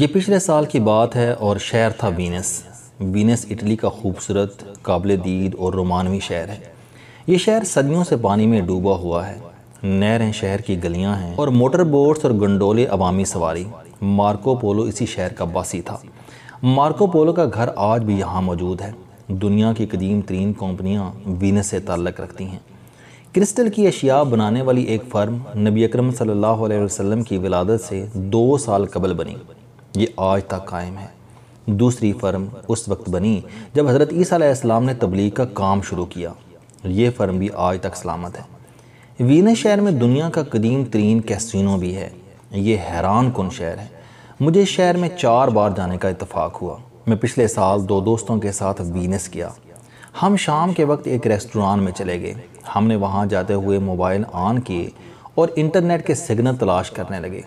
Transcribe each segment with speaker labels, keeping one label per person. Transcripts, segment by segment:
Speaker 1: ये पिछले साल की बात है और शहर था वीनस वीनस इटली का खूबसूरत काबिल दीद और रोमानवी शहर है ये शहर सदियों से पानी में डूबा हुआ है नहरें शहर की गलियां हैं और मोटर बोट्स और गंडोले अवामी सवारी मार्को पोलो इसी शहर का बासी था मार्को पोलो का घर आज भी यहाँ मौजूद है दुनिया की कदीम तरीन कंपनियाँ वीनस से ताल्लक़ रखती हैं क्रिस्टल की अशिया बनाने वाली एक फ़र्म नबी अकरम सल्लल्लाहु अलैहि वसल्लम की विलादत से दो साल कबल बनी ये आज तक कायम है दूसरी फ़र्म उस वक्त बनी जब हज़रत ईसीम ने तबलीग का काम शुरू किया ये फ़र्म भी आज तक सलामत है वीना शहर में दुनिया का कदीम तरीन कैसिनो भी है ये हैरान कन शहर है मुझे शहर में चार बार जाने का इतफ़ाक़ हुआ मैं पिछले साल दो दोस्तों के साथ वीनस किया हम शाम के वक्त एक रेस्टोरेंट में चले गए हमने वहाँ जाते हुए मोबाइल ऑन किए और इंटरनेट के सिग्नल तलाश करने लगे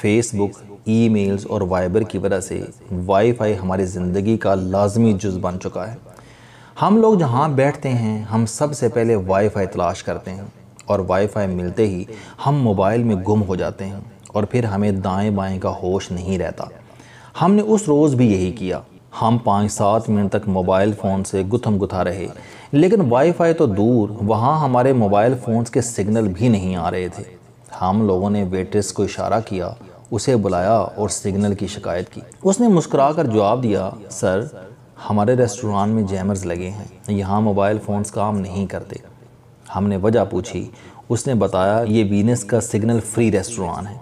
Speaker 1: फेसबुक ईमेल्स और वाइबर की वजह से वाईफाई हमारी ज़िंदगी का लाजमी जुज़ बन चुका है हम लोग जहाँ बैठते हैं हम सबसे पहले वाईफाई तलाश करते हैं और वाईफाई मिलते ही हम मोबाइल में गुम हो जाते हैं और फिर हमें दाएं बाएं का होश नहीं रहता हमने उस रोज़ भी यही किया हम पाँच सात मिनट तक मोबाइल फ़ोन से गुथम गुथा रहे लेकिन वाईफाई तो दूर वहाँ हमारे मोबाइल फ़ोन्स के सिग्नल भी नहीं आ रहे थे हम लोगों ने वेटर्स को इशारा किया उसे बुलाया और सिग्नल की शिकायत की उसने मुस्करा कर जवाब दिया सर हमारे रेस्टोरेंट में जैमर्स लगे हैं यहाँ मोबाइल फ़ोन्स काम नहीं करते हमने वजह पूछी उसने बताया ये वीनस का सिग्नल फ्री रेस्टोरेंट है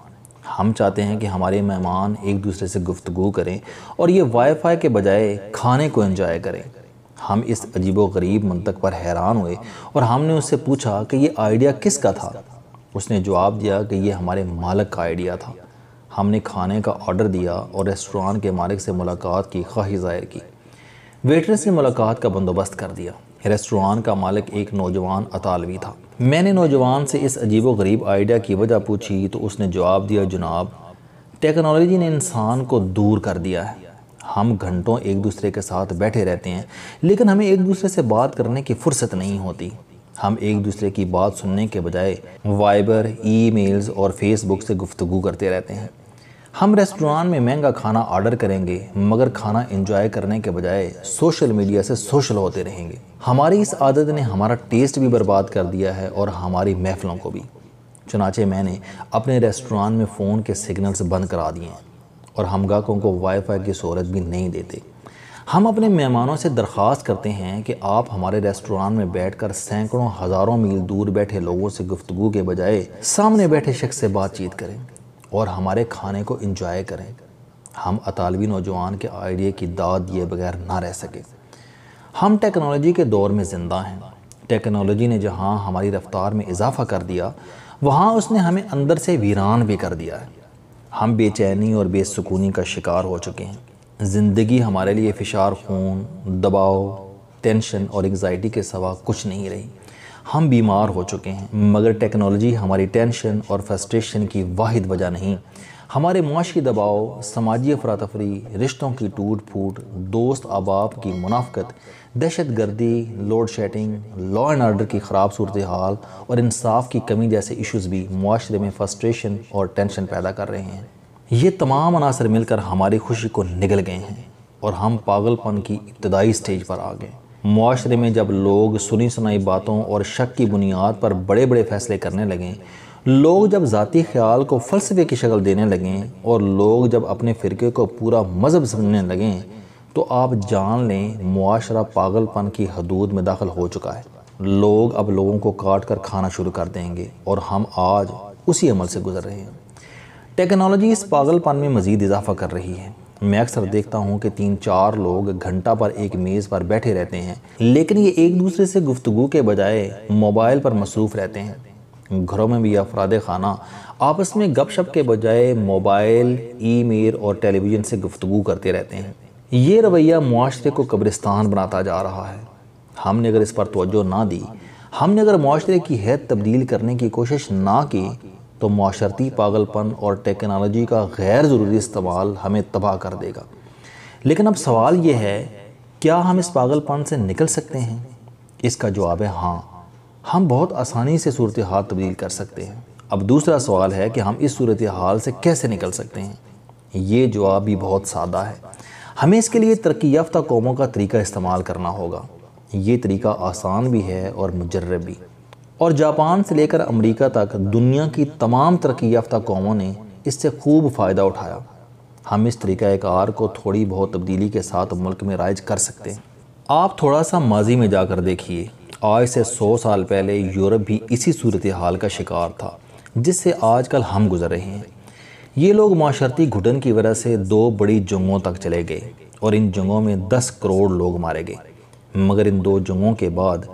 Speaker 1: हम चाहते हैं कि हमारे मेहमान एक दूसरे से गुफ्तु करें और ये वाईफाई के बजाय खाने को एंजॉय करें हम इस अजीबो गरीब मंतक पर हैरान हुए और हमने उससे पूछा कि ये आइडिया किसका था उसने जवाब दिया कि ये हमारे मालक का आइडिया था हमने खाने का ऑर्डर दिया और रेस्टोरेंट के मालिक से मुलाकात की ख्वाहिश ज़ाहिर की वेटर से मुलाकात का बंदोबस्त कर दिया रेस्टोरेंट का मालिक एक नौजवान अतालवी था मैंने नौजवान से इस अजीब गरीब आइडिया की वजह पूछी तो उसने जवाब दिया जनाब टेक्नोलॉजी ने इंसान को दूर कर दिया है हम घंटों एक दूसरे के साथ बैठे रहते हैं लेकिन हमें एक दूसरे से बात करने की फुर्सत नहीं होती हम एक दूसरे की बात सुनने के बजाय वाइबर ईमेल्स और फेसबुक से गुफ्तगू करते रहते हैं हम रेस्टोरेंट में महंगा खाना ऑर्डर करेंगे मगर खाना एंजॉय करने के बजाय सोशल मीडिया से सोशल होते रहेंगे हमारी इस आदत ने हमारा टेस्ट भी बर्बाद कर दिया है और हमारी महफलों को भी चुनाचे मैंने अपने रेस्टोरेंट में फ़ोन के सिग्नल्स बंद करा दिए हैं और हम गाहकों को वाईफाई की सहूलत भी नहीं देते हम अपने मेहमानों से दरख्वास्त करते हैं कि आप हमारे रेस्टोरेंट में बैठकर सैकड़ों हज़ारों मील दूर बैठे लोगों से गुफ्तगू के बजाय सामने बैठे शख्स से बातचीत करें और हमारे खाने को इंजॉय करें हम अतालवी नौजवान के आइडिया की दाद दिए बगैर ना रह सके हम टेक्नोलॉजी के दौर में ज़िंदा हैं टेक्नोलॉजी ने जहाँ हमारी रफ्तार में इजाफा कर दिया वहाँ उसने हमें अंदर से वीरान भी कर दिया है हम बेचैनी और बेसकूनी का शिकार हो चुके हैं ज़िंदगी हमारे लिए फ़िशार खून दबाव टेंशन और एग्ज़ाइटी के सवा कुछ नहीं रही हम बीमार हो चुके हैं मगर टेक्नोलॉजी हमारी टेंशन और फ्रस्ट्रेशन की वाद वजह नहीं हमारे मुआशी दबाव समाजी अफरातफरी रिश्तों की टूट फूट दोस्त अहबाब की मुनाफ़त दहशत गर्दी load shedding law and order की ख़राब सूरत हाल और इंसाफ की कमी जैसे इश्यूज़ भी माशरे में फ्रस्ट्रेशन और टेंशन पैदा कर रहे हैं ये तमाम अनासर मिलकर हमारी खुशी को निगल गए हैं और हम पागलपन की इब्तदाई स्टेज पर आ गए माशरे में जब लोग सुनी सुनाई बातों और शक की बुनियाद पर बड़े बड़े फ़ैसले करने लगें लोग जब ज़ाती ख्याल को फ़लसफे की शक्ल देने लगें और लोग जब अपने फ़िरके को पूरा मज़हब समझने लगें तो आप जान लें माशरा पागलपन की हदूद में दाखिल हो चुका है लोग अब लोगों को काट कर खाना शुरू कर देंगे और हम आज उसी अमल से गुज़र रहे हैं टेक्नोलॉजी इस पागलपन में मज़ीद इजाफा कर रही है मैं अक्सर देखता हूँ कि तीन चार लोग घंटा पर एक मेज़ पर बैठे रहते हैं लेकिन ये एक दूसरे से गुफ्तु के बजाय मोबाइल पर मसरूफ़ रहते हैं घरों में भी अफराद खाना आपस में गपशप के बजाय मोबाइल ईमेल और टेलीविज़न से गुफ्तु करते रहते हैं ये रवैया माशरे को कब्रिस्तान बनाता जा रहा है हमने अगर इस पर तोज्जो ना दी हमने अगर माशरे की हैत तब्दील करने की कोशिश ना की तो माशरती पागलपन और टेक्नोलॉजी का गैर ज़रूरी इस्तेमाल हमें तबाह कर देगा लेकिन अब सवाल यह है क्या हम इस पागलपन से निकल सकते हैं इसका जवाब है हाँ हम बहुत आसानी से सूरत हाल तब्दील कर सकते हैं अब दूसरा सवाल है कि हम इस सूरत हाल से कैसे निकल सकते हैं ये जवाब भी बहुत सादा है हमें इसके लिए तरक्की याफ्ता कौमों का तरीका इस्तेमाल करना होगा ये तरीका आसान भी है और मुजरब भी और जापान से लेकर अमेरिका तक दुनिया की तमाम तरक्की याफ्ता कौमों ने इससे खूब फ़ायदा उठाया हम इस तरीक़ार को थोड़ी बहुत तब्दीली के साथ मुल्क में राइज कर सकते हैं आप थोड़ा सा माजी में जाकर देखिए आज से सौ साल पहले यूरोप भी इसी सूरत हाल का शिकार था जिससे आजकल हम गुजर रहे हैं ये लोग माशरती घुटन की वजह से दो बड़ी जंगों तक चले गए और इन जंगों में दस करोड़ लोग मारे गए मगर इन दो जंगों के बाद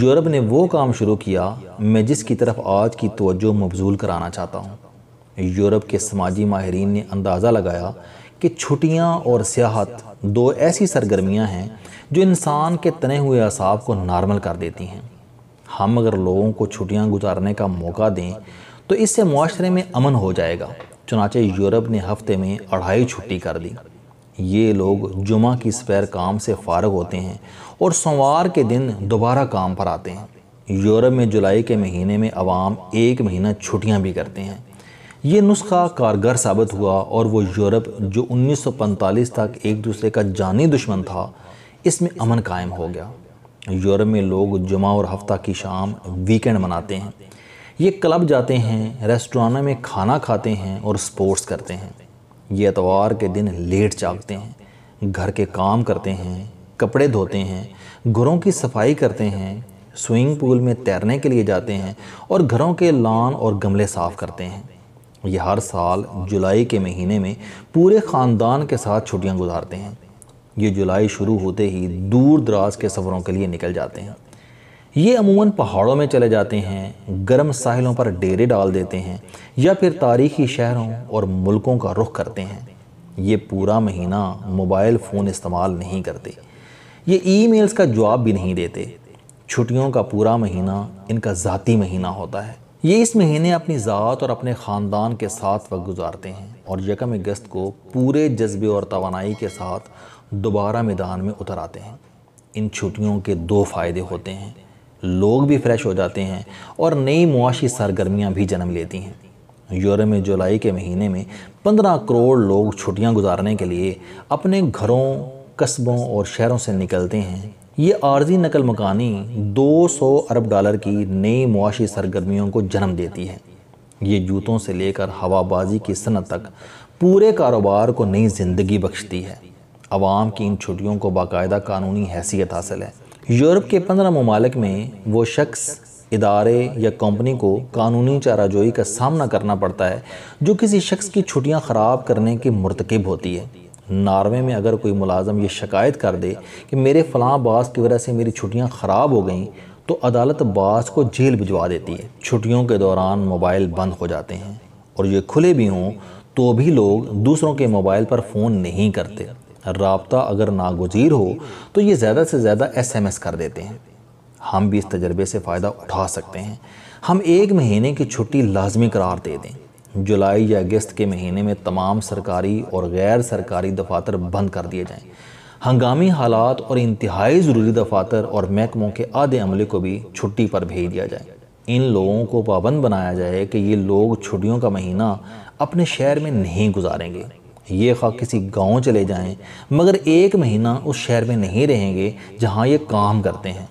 Speaker 1: यूरोप ने वो काम शुरू किया मैं जिसकी तरफ आज की तोज्जो मबजूल कराना चाहता हूँ यूरोप के समाजी माहरीन ने अंदाज़ा लगाया कि छुट्टियाँ और सियाहत दो ऐसी सरगर्मियाँ हैं जो इंसान के तने हुए असाब को नॉर्मल कर देती हैं हम अगर लोगों को छुट्टियाँ गुजारने का मौका दें तो इससे माशरे में अमन हो जाएगा चुनाचे यूरोप ने हफ्ते में अढ़ाई छुट्टी कर दी ये लोग जुमा की स्पैर काम से फारग होते हैं और सोमवार के दिन दोबारा काम पर आते हैं यूरोप में जुलाई के महीने में आवाम एक महीना छुट्टियां भी करते हैं ये नुस्खा कारगर साबित हुआ और वो यूरोप जो 1945 तक एक दूसरे का जानी दुश्मन था इसमें अमन कायम हो गया यूरोप में लोग जुमा और हफ्ता की शाम वीकेंड मनाते हैं ये क्लब जाते हैं रेस्टोराना में खाना खाते हैं और स्पोर्ट्स करते हैं ये एतवार के दिन लेट जागते हैं घर के काम करते हैं कपड़े धोते हैं घरों की सफाई करते हैं स्विमिंग पूल में तैरने के लिए जाते हैं और घरों के लान और गमले साफ़ करते हैं यह हर साल जुलाई के महीने में पूरे ख़ानदान के साथ छुट्टियां गुजारते हैं ये जुलाई शुरू होते ही दूर दराज के सफ़रों के लिए निकल जाते हैं ये अमूमन पहाड़ों में चले जाते हैं गर्म साहिलों पर डेरे डाल देते हैं या फिर तारीखी शहरों और मुल्कों का रुख करते हैं ये पूरा महीना मोबाइल फ़ोन इस्तेमाल नहीं करते ये ईमेल्स का जवाब भी नहीं देते छुट्टियों का पूरा महीना इनका ज़ाती महीना होता है ये इस महीने अपनी ज़ात और अपने ख़ानदान के साथ वक्त गुजारते हैं और यकम अगस्त को पूरे जज्बे और तोानाई के साथ दोबारा मैदान में उतर आते हैं इन छुट्टियों के दो फ़ायदे होते हैं लोग भी फ्रेश हो जाते हैं और नई मुआशी सरगर्मियाँ भी जन्म लेती हैं यूरो में जुलाई के महीने में पंद्रह करोड़ लोग छुट्टियाँ गुजारने के लिए अपने घरों कस्बों और शहरों से निकलते हैं ये आर्जी नकल मकानी 200 अरब डॉलर की नई मुआशी सरगर्मियों को जन्म देती है ये जूतों से लेकर हवाबाजी की सनत तक पूरे कारोबार को नई ज़िंदगी बख्शती है आवाम की इन छुट्टियों को बाकायदा कानूनी हैसियत हासिल है यूरोप के पंद्रह ममालक में वो शख्स इदारे या कंपनी को कानूनी चाराजोई का सामना करना पड़ता है जो किसी शख्स की छुट्टियां ख़राब करने की मरतकब होती है नॉर्वे में अगर कोई मुलाजम ये शिकायत कर दे कि मेरे फलां बास की वजह से मेरी छुट्टियाँ ख़राब हो गई तो अदालत बास को जेल भिजवा देती है छुट्टियों के दौरान मोबाइल बंद हो जाते हैं और ये खुले भी हों तो भी लोग दूसरों के मोबाइल पर फ़ोन नहीं करते रबता अगर नागजीर हो तो ये ज़्यादा से ज़्यादा एस एम एस कर देते हैं हम भी इस तजर्बे से फ़ायदा उठा सकते हैं हम एक महीने की छुट्टी लाजमी करार दे दें जुलाई या अगस्त के महीने में तमाम सरकारी और गैर सरकारी दफातर बंद कर दिए जाएँ हंगामी हालात और इंतहाई ज़रूरी दफातर और महकमों के आधे अमले को भी छुट्टी पर भेज दिया जाए इन लोगों को पाबंद बनाया जाए कि ये लोग छुट्टियों का महीना अपने शहर में नहीं गुजारेंगे ये खा किसी गांव चले जाएं, मगर एक महीना उस शहर में नहीं रहेंगे जहां ये काम करते हैं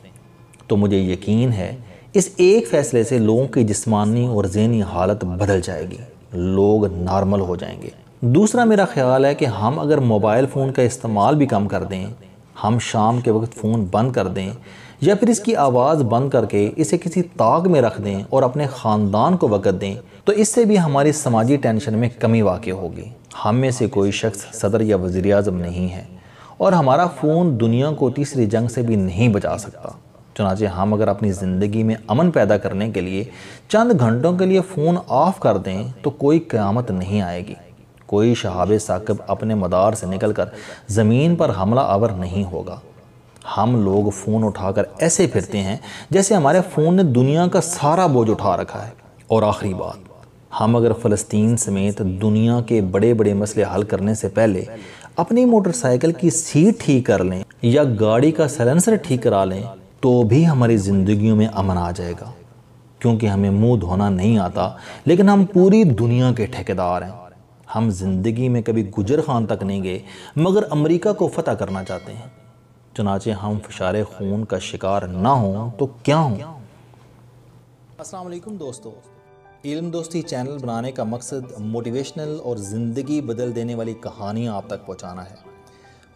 Speaker 1: तो मुझे यकीन है इस एक फ़ैसले से लोगों की जिस्मानी और जहनी हालत बदल जाएगी लोग नॉर्मल हो जाएंगे दूसरा मेरा ख्याल है कि हम अगर मोबाइल फ़ोन का इस्तेमाल भी कम कर दें हम शाम के वक्त फ़ोन बंद कर दें या फिर इसकी आवाज़ बंद करके इसे किसी ताक में रख दें और अपने ख़ानदान को वक़्त दें तो इससे भी हमारी समाजी टेंशन में कमी वाक़ होगी हम में से कोई शख्स सदर या वज़ी अजम नहीं है और हमारा फ़ोन दुनिया को तीसरी जंग से भी नहीं बचा सकता चुनाचे हम अगर अपनी ज़िंदगी में अमन पैदा करने के लिए चंद घंटों के लिए फ़ोन ऑफ़ कर दें तो कोई क़्यामत नहीं आएगी कोई शहाब साकब अपने मदार से निकल कर ज़मीन पर हमला आवर नहीं होगा हम लोग फ़ोन उठाकर ऐसे फिरते हैं जैसे हमारे फ़ोन ने दुनिया का सारा बोझ उठा रखा है और आखिरी बात हम अगर फ़लस्तीन समेत दुनिया के बड़े बड़े मसले हल करने से पहले अपनी मोटरसाइकिल की सीट ठीक कर लें या गाड़ी का सलेंसर ठीक करा लें तो भी हमारी ज़िंदगियों में अमन आ जाएगा क्योंकि हमें मुंह धोना नहीं आता लेकिन हम पूरी दुनिया के ठेकेदार हैं हम ज़िंदगी में कभी गुजर खान तक नहीं गए मगर अमेरिका को फतह करना चाहते हैं चुनाचे हम फिशार खून का शिकार ना हो तो क्या हों असलम दोस्तों इल्म दोस्ती चैनल बनाने का मकसद मोटिवेशनल और ज़िंदगी बदल देने वाली कहानियाँ आप तक पहुँचाना है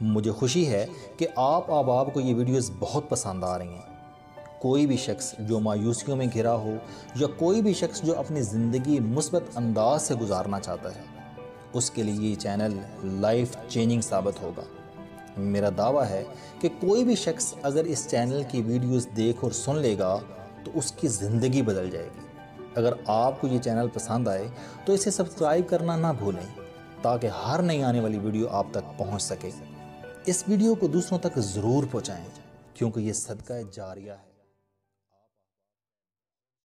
Speaker 1: मुझे खुशी है कि आप आप आपको ये वीडियोस बहुत पसंद आ रही हैं कोई भी शख्स जो मायूसियों में घिरा हो या कोई भी शख्स जो अपनी ज़िंदगी मुस्बत अंदाज से गुजारना चाहता है उसके लिए ये चैनल लाइफ चेंजिंग साबित होगा मेरा दावा है कि कोई भी शख्स अगर इस चैनल की वीडियोस देख और सुन लेगा तो उसकी ज़िंदगी बदल जाएगी अगर आपको ये चैनल पसंद आए तो इसे सब्सक्राइब करना ना भूलें ताकि हर नई आने वाली वीडियो आप तक पहुंच सके इस वीडियो को दूसरों तक ज़रूर पहुँचाएँ क्योंकि ये सदका जारिया है